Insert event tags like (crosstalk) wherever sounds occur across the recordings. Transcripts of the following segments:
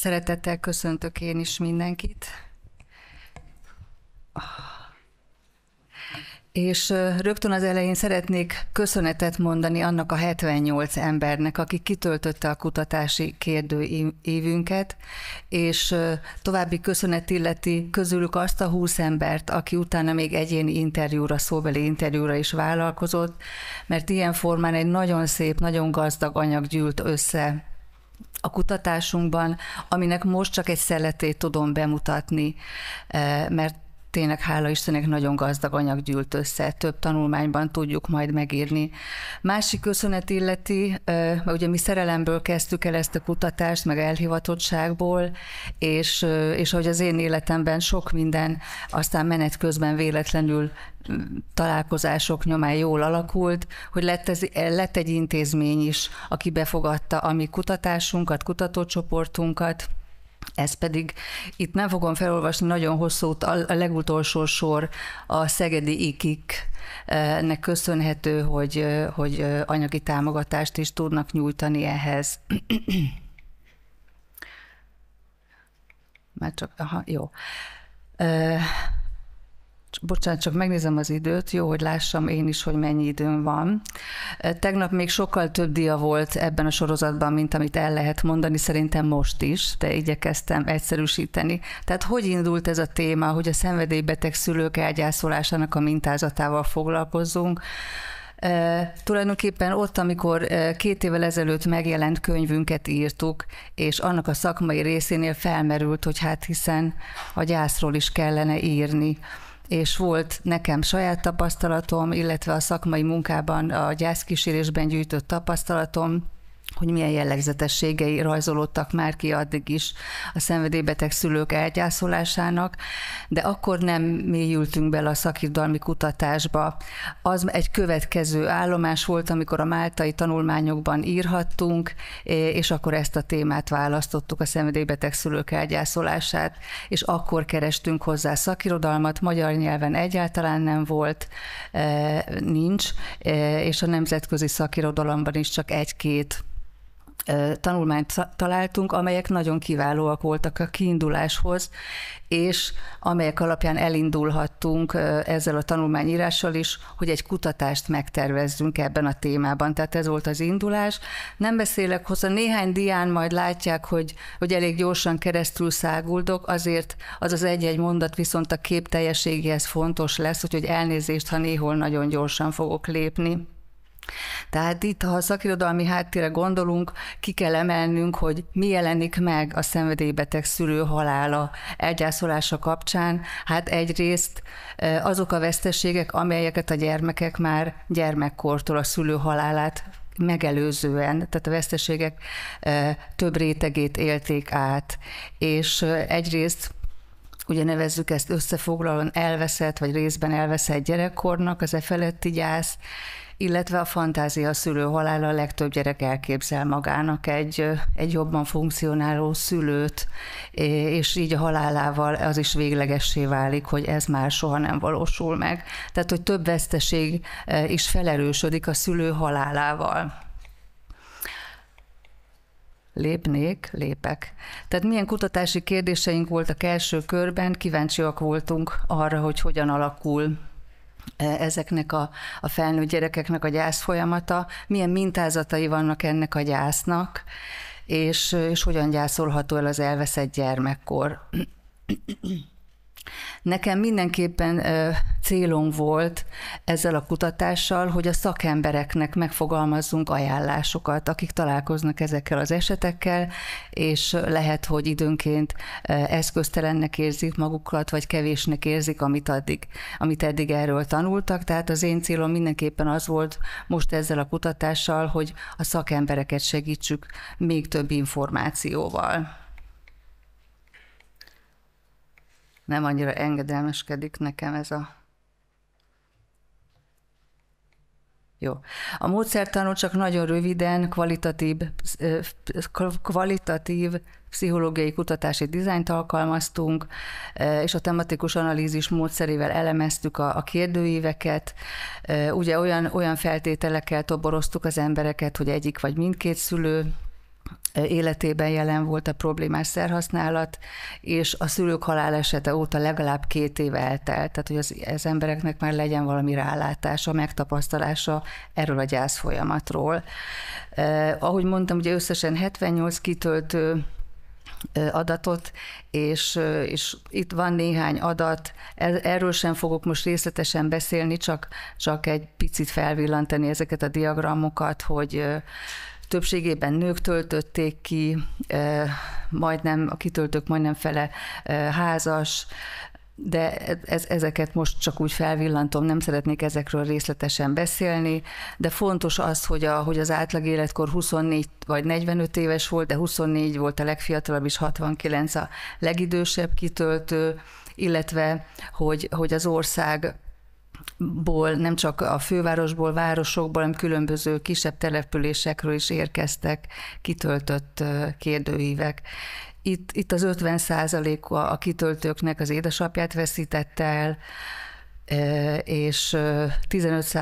Szeretettel köszöntök én is mindenkit. És rögtön az elején szeretnék köszönetet mondani annak a 78 embernek, aki kitöltötte a kutatási kérdőívünket, és további köszönet illeti közülük azt a 20 embert, aki utána még egyéni interjúra, szóbeli interjúra is vállalkozott, mert ilyen formán egy nagyon szép, nagyon gazdag anyag gyűlt össze a kutatásunkban, aminek most csak egy szeletét tudom bemutatni, eh, mert tényleg hála Istennek nagyon gazdag anyag gyűlt össze, több tanulmányban tudjuk majd megírni. Másik köszönet illeti, mert ugye mi szerelemből kezdtük el ezt a kutatást, meg elhivatottságból, és, és hogy az én életemben sok minden aztán menet közben véletlenül találkozások nyomán jól alakult, hogy lett, ez, e, lett egy intézmény is, aki befogadta a mi kutatásunkat, kutatócsoportunkat, ez pedig, itt nem fogom felolvasni nagyon hosszú, a legutolsó sor a Szegedi Ikik nek köszönhető, hogy, hogy anyagi támogatást is tudnak nyújtani ehhez. Már csak, aha, jó. Bocsánat, csak megnézem az időt, jó, hogy lássam én is, hogy mennyi időm van. Tegnap még sokkal több dia volt ebben a sorozatban, mint amit el lehet mondani, szerintem most is, de igyekeztem egyszerűsíteni. Tehát hogy indult ez a téma, hogy a szenvedélybeteg szülők elgyászolásának a mintázatával foglalkozzunk? E, tulajdonképpen ott, amikor két évvel ezelőtt megjelent könyvünket írtuk, és annak a szakmai részénél felmerült, hogy hát hiszen a gyászról is kellene írni és volt nekem saját tapasztalatom, illetve a szakmai munkában a gyászkísérésben gyűjtött tapasztalatom, hogy milyen jellegzetességei rajzolódtak már ki addig is a szenvedélybeteg szülők elgyászolásának, de akkor nem mélyültünk bele a szakirodalmi kutatásba. Az egy következő állomás volt, amikor a máltai tanulmányokban írhattunk, és akkor ezt a témát választottuk, a szenvedélybeteg szülők elgyászolását, és akkor kerestünk hozzá szakirodalmat, magyar nyelven egyáltalán nem volt, nincs, és a nemzetközi szakirodalomban is csak egy-két tanulmányt találtunk, amelyek nagyon kiválóak voltak a kiinduláshoz, és amelyek alapján elindulhattunk ezzel a tanulmányírással is, hogy egy kutatást megtervezzünk ebben a témában. Tehát ez volt az indulás. Nem beszélek hozzá, néhány dián majd látják, hogy, hogy elég gyorsan keresztül száguldok, azért az az egy-egy mondat viszont a kép teljeségéhez fontos lesz, úgyhogy elnézést, ha néhol nagyon gyorsan fogok lépni. Tehát itt, ha a szakirodalmi háttérre gondolunk, ki kell emelnünk, hogy mi jelenik meg a szenvedélybeteg szülő halála elgyászolása kapcsán. Hát egyrészt e, azok a veszteségek, amelyeket a gyermekek már gyermekkortól a szülő halálát megelőzően, tehát a veszteségek e, több rétegét élték át, és e, egyrészt ugye nevezzük ezt összefoglalóan elveszett, vagy részben elveszett gyerekkornak, az e feletti gyász, illetve a fantázia szülő halál a legtöbb gyerek elképzel magának egy, egy jobban funkcionáló szülőt, és így a halálával az is véglegessé válik, hogy ez már soha nem valósul meg. Tehát, hogy több veszteség is felerősödik a szülő halálával lépnék, lépek. Tehát milyen kutatási kérdéseink voltak első körben, kíváncsiak voltunk arra, hogy hogyan alakul E, ezeknek a, a felnőtt gyerekeknek a gyász folyamata, milyen mintázatai vannak ennek a gyásznak, és, és hogyan gyászolható el az elveszett gyermekkor. Nekem mindenképpen célom volt ezzel a kutatással, hogy a szakembereknek megfogalmazzunk ajánlásokat, akik találkoznak ezekkel az esetekkel, és lehet, hogy időnként eszköztelennek érzik magukat, vagy kevésnek érzik, amit, addig, amit eddig erről tanultak. Tehát az én célom mindenképpen az volt most ezzel a kutatással, hogy a szakembereket segítsük még több információval. nem annyira engedelmeskedik nekem ez a Jó. A módszertanul csak nagyon röviden kvalitatív, kvalitatív pszichológiai kutatási dizájnt alkalmaztunk, és a tematikus analízis módszerével elemeztük a, a kérdőíveket. Ugye olyan, olyan feltételekkel toboroztuk az embereket, hogy egyik vagy mindkét szülő életében jelen volt a problémás szerhasználat, és a szülők halálesete óta legalább két éve eltelt, tehát hogy az, az embereknek már legyen valami rálátása, megtapasztalása erről a gyász folyamatról. Eh, ahogy mondtam, ugye összesen 78 kitöltő adatot, és, és itt van néhány adat, erről sem fogok most részletesen beszélni, csak, csak egy picit felvillantani ezeket a diagramokat, hogy többségében nők töltötték ki, eh, majdnem a kitöltők majdnem fele eh, házas, de e-, ez, ezeket most csak úgy felvillantom, nem szeretnék ezekről részletesen beszélni, de fontos az, hogy, a, hogy az átlag életkor 24 vagy 45 éves volt, de 24 volt a legfiatalabb, és 69 a legidősebb kitöltő, illetve hogy, hogy az ország ból, nem csak a fővárosból, városokból, hanem különböző kisebb településekről is érkeztek kitöltött kérdőívek. Itt, itt az 50 a a kitöltőknek az édesapját veszítette el, és 15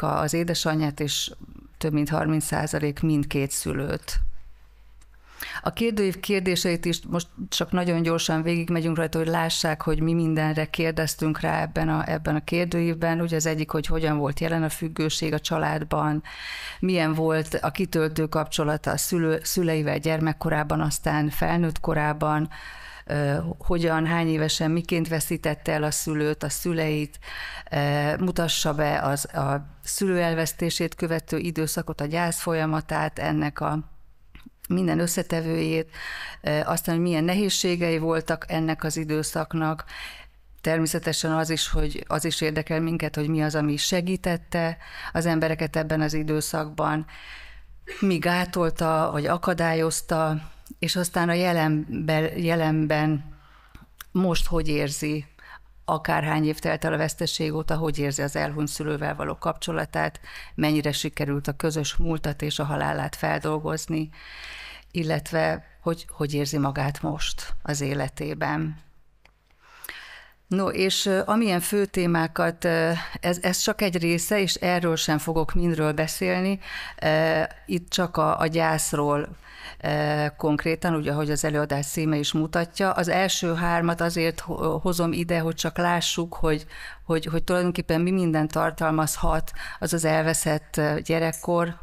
a az édesanyját, és több mint 30 mindkét szülőt. A kérdőív kérdéseit is most csak nagyon gyorsan végigmegyünk rajta, hogy lássák, hogy mi mindenre kérdeztünk rá ebben a, ebben a kérdőívben. Ugye az egyik, hogy hogyan volt jelen a függőség a családban, milyen volt a kitöltő kapcsolata a szülő, szüleivel gyermekkorában, aztán felnőtt korában, hogyan, hány évesen, miként veszítette el a szülőt, a szüleit, mutassa be az, a szülő elvesztését követő időszakot, a gyász folyamatát, ennek a minden összetevőjét, aztán, hogy milyen nehézségei voltak ennek az időszaknak, Természetesen az is, hogy az is érdekel minket, hogy mi az, ami segítette az embereket ebben az időszakban, mi gátolta, vagy akadályozta, és aztán a jelenben, jelenben most hogy érzi akárhány év telt el a veszteség óta, hogy érzi az elhunyt szülővel való kapcsolatát, mennyire sikerült a közös múltat és a halálát feldolgozni, illetve hogy hogy érzi magát most az életében. No, és amilyen fő témákat, ez, ez csak egy része, és erről sem fogok mindről beszélni, itt csak a, a gyászról konkrétan, ugye ahogy az előadás címe is mutatja. Az első hármat azért hozom ide, hogy csak lássuk, hogy, hogy, hogy tulajdonképpen mi minden tartalmazhat az az elveszett gyerekkor,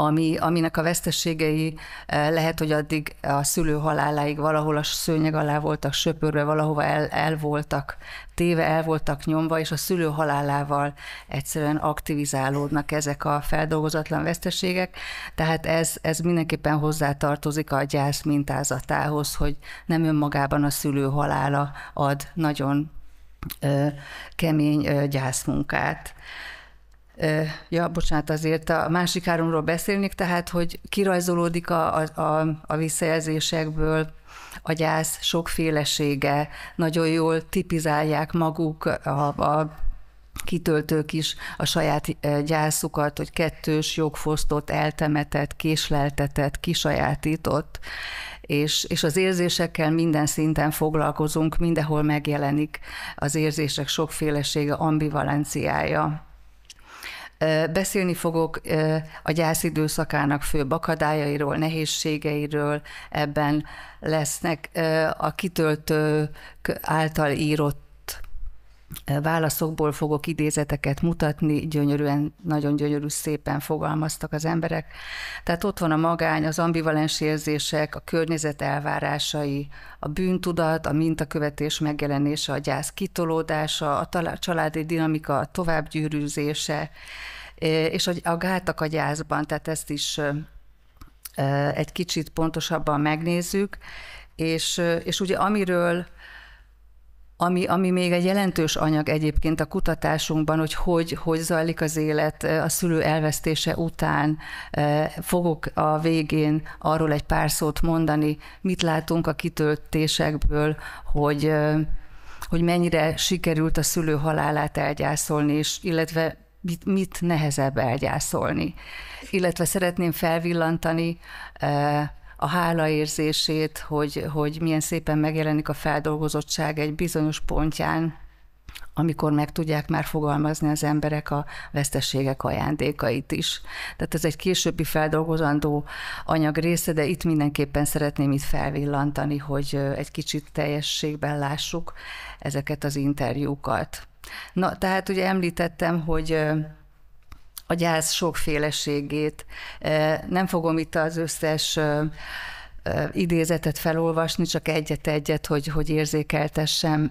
ami, aminek a veszteségei eh, lehet, hogy addig a szülő haláláig valahol a szőnyeg alá voltak söpörve, valahova el, el voltak téve, el voltak nyomva, és a szülő halálával egyszerűen aktivizálódnak ezek a feldolgozatlan veszteségek, tehát ez, ez mindenképpen hozzátartozik a gyász mintázatához, hogy nem önmagában a szülő halála ad nagyon ö, kemény ö, gyászmunkát. Ja, bocsánat, azért a másik háromról beszélnék, tehát, hogy kirajzolódik a, a, a, visszajelzésekből a gyász sokfélesége, nagyon jól tipizálják maguk a, a kitöltők is a saját gyászukat, hogy kettős, jogfosztott, eltemetett, késleltetett, kisajátított, és, és az érzésekkel minden szinten foglalkozunk, mindenhol megjelenik az érzések sokfélesége, ambivalenciája. Beszélni fogok a gyász időszakának fő akadályairól, nehézségeiről, ebben lesznek a kitöltők által írott válaszokból fogok idézeteket mutatni, gyönyörűen, nagyon gyönyörű szépen fogalmaztak az emberek. Tehát ott van a magány, az ambivalens érzések, a környezet elvárásai, a bűntudat, a mintakövetés megjelenése, a gyász kitolódása, a családi dinamika a továbbgyűrűzése, és a gátak a gyászban, tehát ezt is egy kicsit pontosabban megnézzük, és, és ugye amiről ami, ami még egy jelentős anyag egyébként a kutatásunkban, hogy hogy, hogy zajlik az élet eh, a szülő elvesztése után. Eh, fogok a végén arról egy pár szót mondani, mit látunk a kitöltésekből, hogy eh, hogy mennyire sikerült a szülő halálát elgyászolni, és illetve mit, mit nehezebb elgyászolni. Illetve szeretném felvillantani a hálaérzését, hogy, hogy milyen szépen megjelenik a feldolgozottság egy bizonyos pontján, amikor meg tudják már fogalmazni az emberek a veszteségek ajándékait is. Tehát ez egy későbbi feldolgozandó anyag része, de itt mindenképpen szeretném itt felvillantani, hogy egy kicsit teljességben lássuk ezeket az interjúkat. Na, tehát ugye említettem, hogy a gyász sokféleségét. Nem fogom itt az összes idézetet felolvasni, csak egyet-egyet, hogy, hogy érzékeltessem. (clears throat)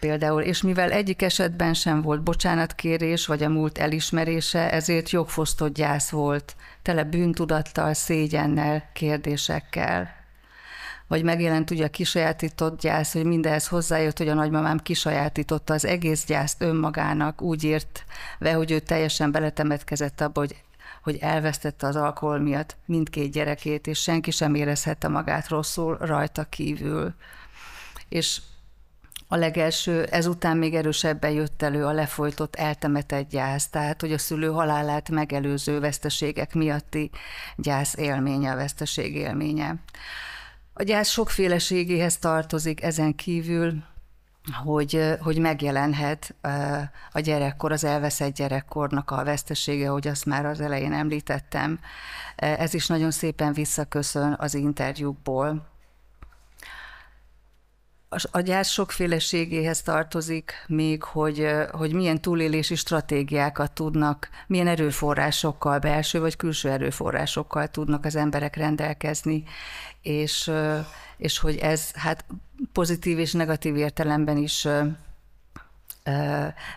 Például, és mivel egyik esetben sem volt bocsánatkérés vagy a múlt elismerése, ezért jogfosztott gyász volt, tele bűntudattal, szégyennel, kérdésekkel vagy megjelent ugye a kisajátított gyász, hogy mindez hozzájött, hogy a nagymamám kisajátította az egész gyászt önmagának, úgy írt ve, hogy ő teljesen beletemetkezett abba, hogy hogy elvesztette az alkohol miatt mindkét gyerekét, és senki sem érezhette magát rosszul rajta kívül. És a legelső, ezután még erősebben jött elő a lefolytott, eltemetett gyász, tehát hogy a szülő halálát megelőző veszteségek miatti gyász élménye, a veszteség élménye. A gyász sokféleségéhez tartozik ezen kívül, hogy, hogy megjelenhet a gyerekkor, az elveszett gyerekkornak a vesztesége, hogy azt már az elején említettem. Ez is nagyon szépen visszaköszön az interjúkból, az agyás sokféleségéhez tartozik még, hogy, hogy milyen túlélési stratégiákat tudnak, milyen erőforrásokkal, belső vagy külső erőforrásokkal tudnak az emberek rendelkezni, és, és hogy ez hát pozitív és negatív értelemben is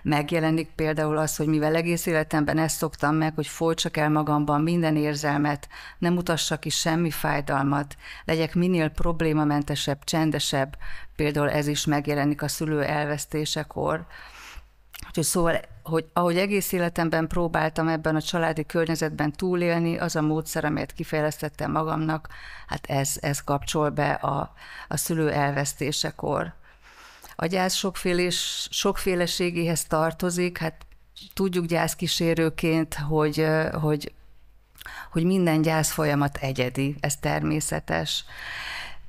megjelenik például az, hogy mivel egész életemben ezt szoktam meg, hogy folytsak el magamban minden érzelmet, nem mutassak ki semmi fájdalmat, legyek minél problémamentesebb, csendesebb, például ez is megjelenik a szülő elvesztésekor. Úgyhogy szóval, hogy ahogy egész életemben próbáltam ebben a családi környezetben túlélni, az a módszer, amelyet kifejlesztettem magamnak, hát ez, ez kapcsol be a, a szülő elvesztésekor. A gyász sokfélés, sokféleségéhez tartozik, hát tudjuk gyászkísérőként, hogy, hogy, hogy minden gyász folyamat egyedi, ez természetes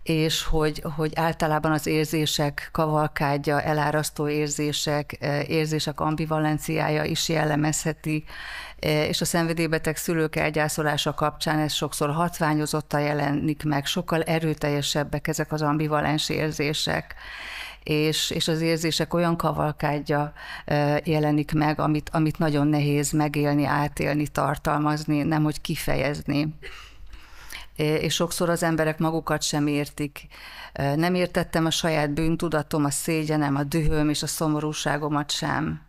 és hogy, hogy általában az érzések kavalkádja, elárasztó érzések, érzések ambivalenciája is jellemezheti, és a szenvedélybeteg szülők elgyászolása kapcsán ez sokszor hatványozottan jelenik meg, sokkal erőteljesebbek ezek az ambivalens érzések és, és az érzések olyan kavalkádja jelenik meg, amit, amit nagyon nehéz megélni, átélni, tartalmazni, nemhogy kifejezni és sokszor az emberek magukat sem értik. Nem értettem a saját bűntudatom, a szégyenem, a dühöm és a szomorúságomat sem.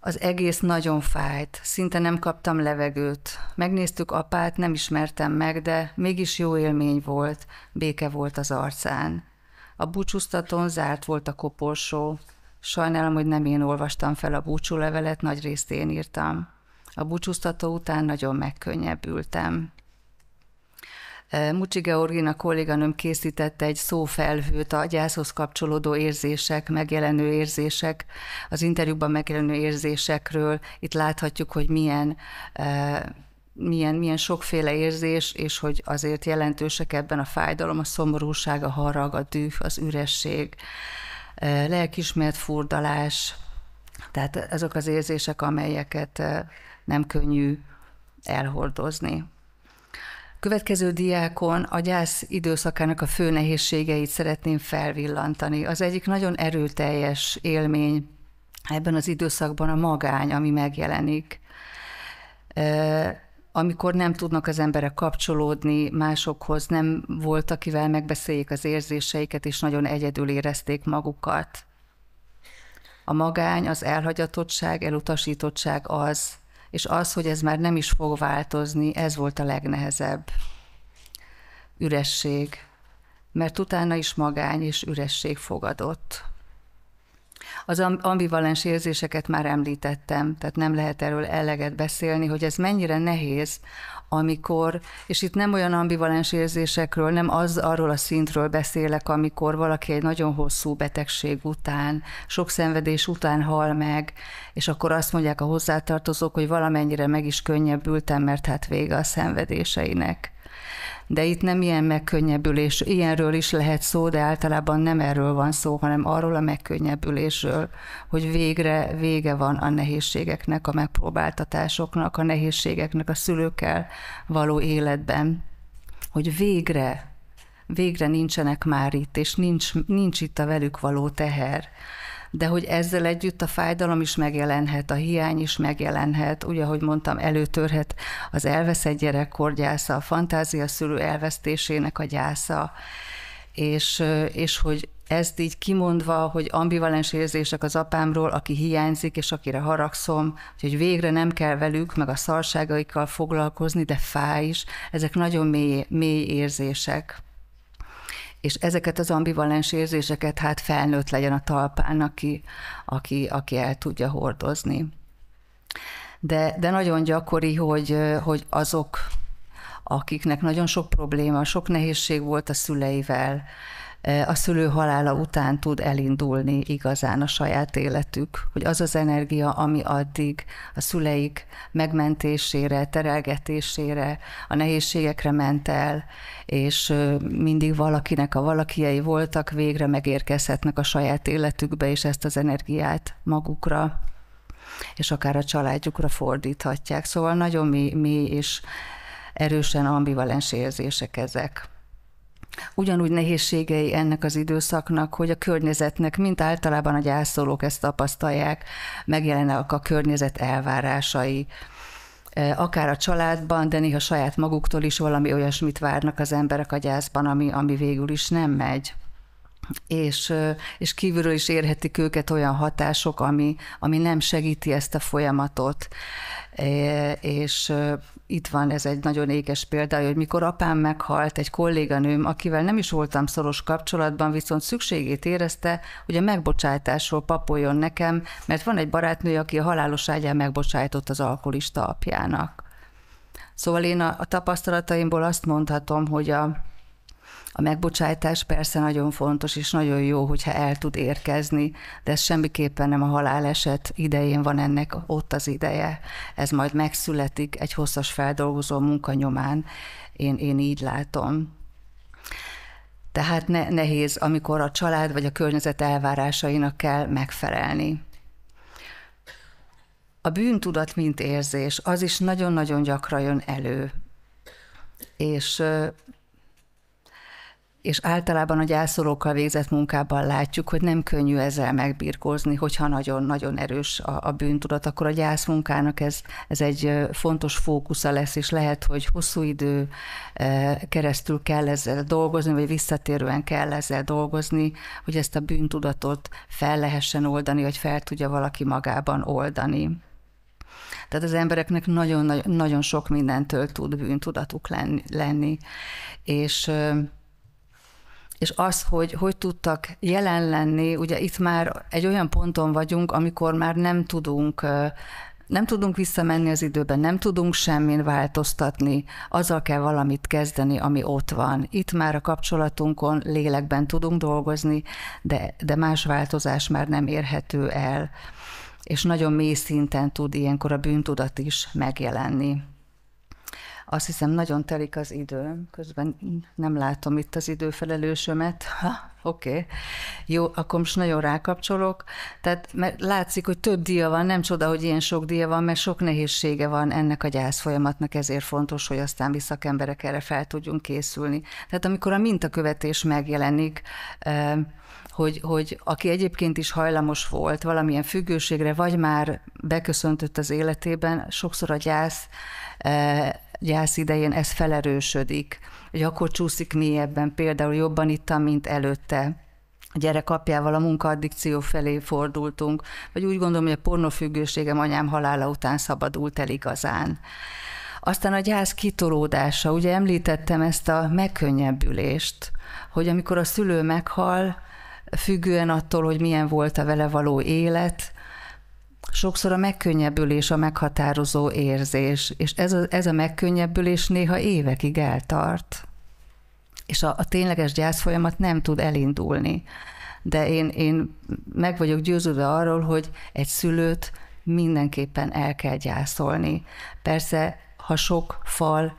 Az egész nagyon fájt, szinte nem kaptam levegőt. Megnéztük apát, nem ismertem meg, de mégis jó élmény volt, béke volt az arcán. A búcsúztatón zárt volt a koporsó. Sajnálom, hogy nem én olvastam fel a búcsúlevelet, nagy részt én írtam. A búcsúztató után nagyon megkönnyebbültem. Mucsi Georgina kolléganőm készítette egy szófelhőt a gyászhoz kapcsolódó érzések, megjelenő érzések, az interjúban megjelenő érzésekről. Itt láthatjuk, hogy milyen milyen, milyen sokféle érzés, és hogy azért jelentősek ebben a fájdalom, a szomorúság, a harag, a düh, az üresség, lelkismert furdalás, tehát azok az érzések, amelyeket nem könnyű elhordozni. Következő diákon a gyász időszakának a fő nehézségeit szeretném felvillantani. Az egyik nagyon erőteljes élmény ebben az időszakban a magány, ami megjelenik amikor nem tudnak az emberek kapcsolódni másokhoz, nem volt, akivel megbeszéljék az érzéseiket, és nagyon egyedül érezték magukat. A magány, az elhagyatottság, elutasítottság az, és az, hogy ez már nem is fog változni, ez volt a legnehezebb. Üresség, mert utána is magány és üresség fogadott. Az ambivalens érzéseket már említettem, tehát nem lehet erről eleget beszélni, hogy ez mennyire nehéz, amikor, és itt nem olyan ambivalens érzésekről, nem az arról a szintről beszélek, amikor valaki egy nagyon hosszú betegség után, sok szenvedés után hal meg, és akkor azt mondják a hozzátartozók, hogy valamennyire meg is könnyebbültem, mert hát vége a szenvedéseinek de itt nem ilyen megkönnyebbülés, ilyenről is lehet szó, de általában nem erről van szó, hanem arról a megkönnyebbülésről, hogy végre vége van a nehézségeknek, a megpróbáltatásoknak, a nehézségeknek a szülőkkel való életben, hogy végre, végre nincsenek már itt, és nincs, nincs itt a velük való teher de hogy ezzel együtt a fájdalom is megjelenhet, a hiány is megjelenhet, ugye, ahogy mondtam, előtörhet az elveszett gyerek gyásza, a fantázia szülő elvesztésének a gyásza, és, és hogy ezt így kimondva, hogy ambivalens érzések az apámról, aki hiányzik, és akire haragszom, hogy végre nem kell velük, meg a szarságaikkal foglalkozni, de fáj is, ezek nagyon mély, mély érzések és ezeket az ambivalens érzéseket hát felnőtt legyen a talpán, aki, aki, aki el tudja hordozni. De, de nagyon gyakori, hogy, hogy azok, akiknek nagyon sok probléma, sok nehézség volt a szüleivel, a szülő halála után tud elindulni igazán a saját életük, hogy az az energia, ami addig a szüleik megmentésére, terelgetésére, a nehézségekre ment el, és mindig valakinek a valakiei voltak, végre megérkezhetnek a saját életükbe, és ezt az energiát magukra és akár a családjukra fordíthatják. Szóval nagyon mély, mély és erősen ambivalens érzések ezek ugyanúgy nehézségei ennek az időszaknak, hogy a környezetnek, mint általában a gyászolók ezt tapasztalják, megjelennek a környezet elvárásai, e, akár a családban, de néha saját maguktól is valami olyasmit várnak az emberek a gyászban, ami, ami végül is nem megy és, és kívülről is érhetik őket olyan hatások, ami, ami nem segíti ezt a folyamatot. E, és itt van ez egy nagyon ékes példa, hogy mikor apám meghalt, egy kolléganőm, akivel nem is voltam szoros kapcsolatban, viszont szükségét érezte, hogy a megbocsátásról papoljon nekem, mert van egy barátnő, aki a halálos ágyán megbocsájtott az alkoholista apjának. Szóval én a, a tapasztalataimból azt mondhatom, hogy a, a megbocsájtás persze nagyon fontos, és nagyon jó, hogyha el tud érkezni, de ez semmiképpen nem a haláleset idején van ennek ott az ideje. Ez majd megszületik egy hosszas feldolgozó munkanyomán, én, én így látom. Tehát ne, nehéz, amikor a család vagy a környezet elvárásainak kell megfelelni. A bűntudat, mint érzés, az is nagyon-nagyon gyakran jön elő. És és általában a gyászolókkal végzett munkában látjuk, hogy nem könnyű ezzel megbirkózni, hogyha nagyon-nagyon erős a, a bűntudat, akkor a gyászmunkának ez, ez egy fontos fókusza lesz, és lehet, hogy hosszú idő keresztül kell ezzel dolgozni, vagy visszatérően kell ezzel dolgozni, hogy ezt a bűntudatot fel lehessen oldani, vagy fel tudja valaki magában oldani. Tehát az embereknek nagyon, nagyon, sok mindentől tud bűntudatuk lenni. és és az, hogy hogy tudtak jelen lenni, ugye itt már egy olyan ponton vagyunk, amikor már nem tudunk nem tudunk visszamenni az időben, nem tudunk semmin változtatni, azzal kell valamit kezdeni, ami ott van. Itt már a kapcsolatunkon lélekben tudunk dolgozni, de, de más változás már nem érhető el, és nagyon mély szinten tud ilyenkor a bűntudat is megjelenni. Azt hiszem, nagyon telik az idő, közben nem látom itt az időfelelősömet. (laughs) Ha, oké, okay. jó, akkor most nagyon rákapcsolok. Tehát mert látszik, hogy több díja van, nem csoda, hogy ilyen sok díja van, mert sok nehézsége van ennek a gyász folyamatnak, ezért fontos, hogy aztán mi szakemberek erre fel tudjunk készülni. Tehát amikor a mintakövetés megjelenik, eh, hogy, hogy aki egyébként is hajlamos volt valamilyen függőségre, vagy már beköszöntött az életében, sokszor a gyász eh, gyász idején ez felerősödik, hogy akkor csúszik mélyebben, például jobban ittam, mint előtte, a gyerek apjával a munkaaddikció felé fordultunk, vagy úgy gondolom, hogy a pornofüggőségem anyám halála után szabadult el igazán. Aztán a gyász kitolódása, ugye említettem ezt a megkönnyebbülést, hogy amikor a szülő meghal, függően attól, hogy milyen volt a vele való élet, sokszor a megkönnyebbülés a meghatározó érzés, és ez a, ez a megkönnyebbülés néha évekig eltart, és a, a tényleges gyászfolyamat nem tud elindulni. De én, én meg vagyok győződve arról, hogy egy szülőt mindenképpen el kell gyászolni. Persze, ha sok fal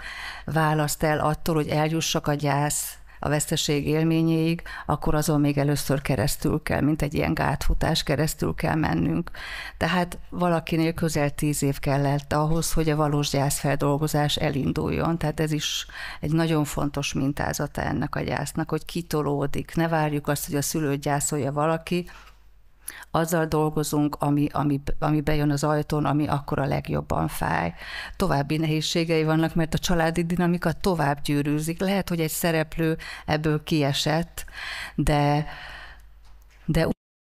választ el attól, hogy eljussak a gyász a veszteség élményéig, akkor azon még először keresztül kell, mint egy ilyen gátfutás keresztül kell mennünk. Tehát valakinél közel tíz év kellett ahhoz, hogy a valós gyászfeldolgozás elinduljon. Tehát ez is egy nagyon fontos mintázata ennek a gyásznak, hogy kitolódik. Ne várjuk azt, hogy a szülő gyászolja valaki, azzal dolgozunk, ami, ami, ami bejön az ajtón, ami akkor a legjobban fáj. További nehézségei vannak, mert a családi dinamika tovább gyűrűzik. Lehet, hogy egy szereplő ebből kiesett, de, de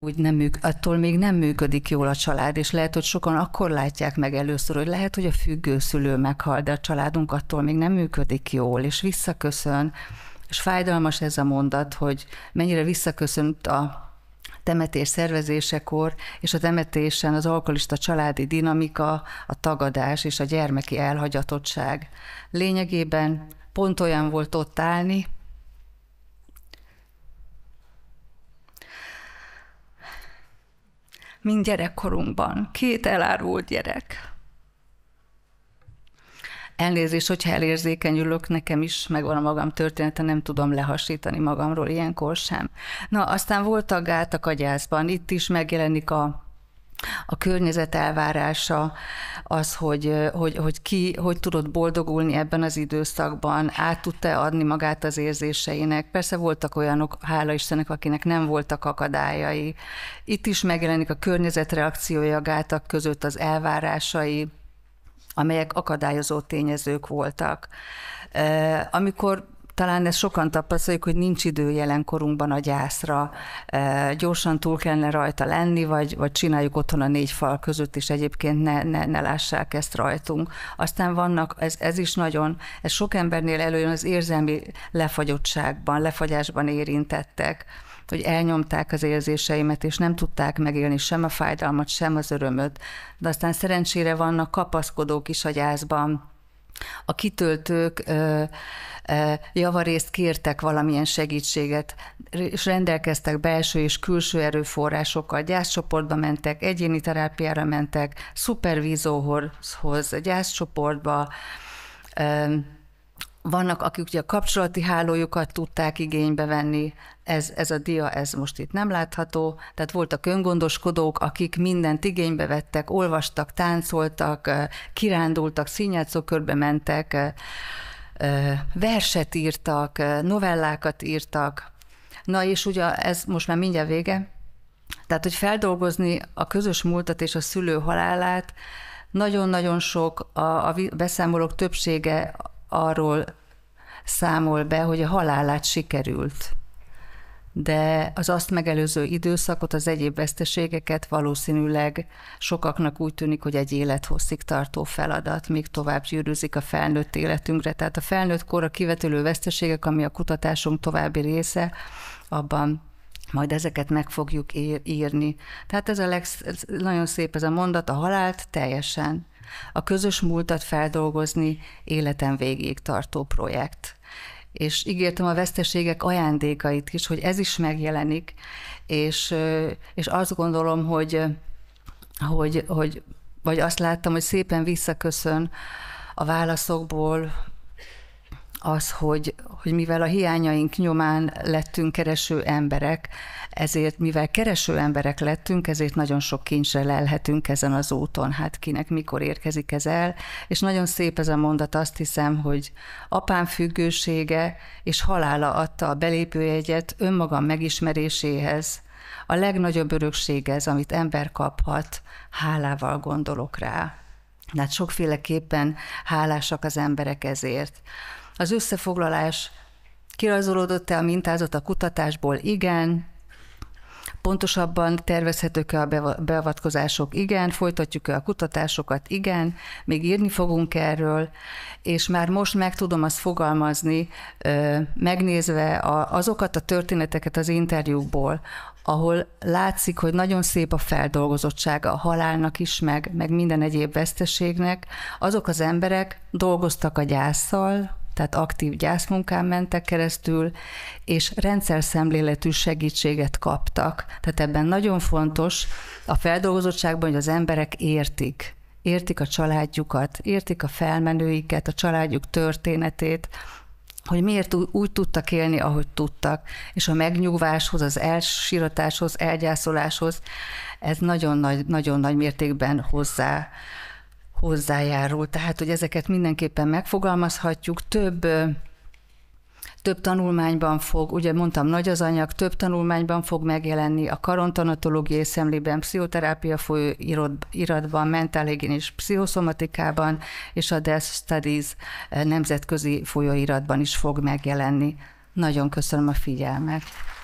úgy nem műk, attól még nem működik jól a család, és lehet, hogy sokan akkor látják meg először, hogy lehet, hogy a szülő meghal, de a családunk attól még nem működik jól, és visszaköszön, és fájdalmas ez a mondat, hogy mennyire visszaköszönt a temetés szervezésekor és a temetésen az alkoholista családi dinamika, a tagadás és a gyermeki elhagyatottság. Lényegében pont olyan volt ott állni, mint gyerekkorunkban. Két elárult gyerek. Elnézést, hogyha elérzékenyülök, nekem is megvan a magam története, nem tudom lehasítani magamról ilyenkor sem. Na, aztán voltak gát a kagyászban, itt is megjelenik a a környezet elvárása, az, hogy, hogy, hogy ki, hogy tudott boldogulni ebben az időszakban, át tudta adni magát az érzéseinek. Persze voltak olyanok, hála Istennek, akinek nem voltak akadályai. Itt is megjelenik a környezet reakciója a gátak között, az elvárásai, amelyek akadályozó tényezők voltak. Amikor talán ezt sokan tapasztaljuk, hogy nincs idő jelenkorunkban a gyászra, gyorsan túl kellene rajta lenni, vagy, vagy csináljuk otthon a négy fal között, és egyébként ne, ne, ne lássák ezt rajtunk. Aztán vannak, ez, ez is nagyon, ez sok embernél előjön az érzelmi lefagyottságban, lefagyásban érintettek hogy elnyomták az érzéseimet, és nem tudták megélni sem a fájdalmat, sem az örömöt. De aztán szerencsére vannak kapaszkodók is a gyászban, a kitöltők ö, ö, javarészt kértek valamilyen segítséget, és rendelkeztek belső és külső erőforrásokkal, gyászcsoportba mentek, egyéni terápiára mentek, szupervízóhoz, gyászcsoportba, ö, vannak, akik ugye a kapcsolati hálójukat tudták igénybe venni, ez, ez a dia, ez most itt nem látható, tehát voltak öngondoskodók, akik mindent igénybe vettek, olvastak, táncoltak, eh, kirándultak, körbe mentek, eh, eh, verset írtak, novellákat írtak. Na és ugye ez most már mindjárt vége, tehát hogy feldolgozni a közös múltat és a szülő halálát, nagyon-nagyon sok a, a beszámolók többsége arról számol be, hogy a halálát sikerült. De az azt megelőző időszakot, az egyéb veszteségeket valószínűleg sokaknak úgy tűnik, hogy egy élethosszig tartó feladat, még tovább gyűrűzik a felnőtt életünkre. Tehát a felnőtt kor a kivetülő veszteségek, ami a kutatásunk további része, abban majd ezeket meg fogjuk ír, írni. Tehát ez a ez nagyon szép ez a mondat, a halált teljesen a közös múltat feldolgozni életem végéig tartó projekt. És ígértem a veszteségek ajándékait is, hogy ez is megjelenik, és, és azt gondolom, hogy, hogy, hogy vagy azt láttam, hogy szépen visszaköszön a válaszokból az, hogy, hogy mivel a hiányaink nyomán lettünk kereső emberek, ezért mivel kereső emberek lettünk, ezért nagyon sok kincsre lelhetünk ezen az úton, hát kinek mikor érkezik ez el, és nagyon szép ez a mondat, azt hiszem, hogy apám függősége és halála adta a belépőjegyet önmagam megismeréséhez, a legnagyobb örökség ez, amit ember kaphat, hálával gondolok rá. Tehát sokféleképpen hálásak az emberek ezért. Az összefoglalás kirajzolódott-e a mintázat a kutatásból? Igen. Pontosabban tervezhetők-e a beavatkozások? Igen. Folytatjuk-e a kutatásokat? Igen. Még írni fogunk erről, és már most meg tudom azt fogalmazni, megnézve azokat a történeteket az interjúkból, ahol látszik, hogy nagyon szép a feldolgozottsága a halálnak is, meg, meg minden egyéb veszteségnek. Azok az emberek dolgoztak a gyászsal, tehát aktív gyászmunkán mentek keresztül, és rendszer szemléletű segítséget kaptak. Tehát ebben nagyon fontos a feldolgozottságban, hogy az emberek értik értik a családjukat, értik a felmenőiket, a családjuk történetét, hogy miért úgy tudtak élni, ahogy tudtak, és a megnyugváshoz, az elsiratáshoz, elgyászoláshoz ez nagyon nagy, nagyon nagy mértékben hozzá hozzájárul. Tehát, hogy ezeket mindenképpen megfogalmazhatjuk. Több több tanulmányban fog, ugye mondtam, nagy az anyag, több tanulmányban fog megjelenni a karontanatológiai szemlében, pszichoterápia folyó iratban, és pszichoszomatikában és a Death Studies nemzetközi folyóiratban is fog megjelenni. Nagyon köszönöm a figyelmet.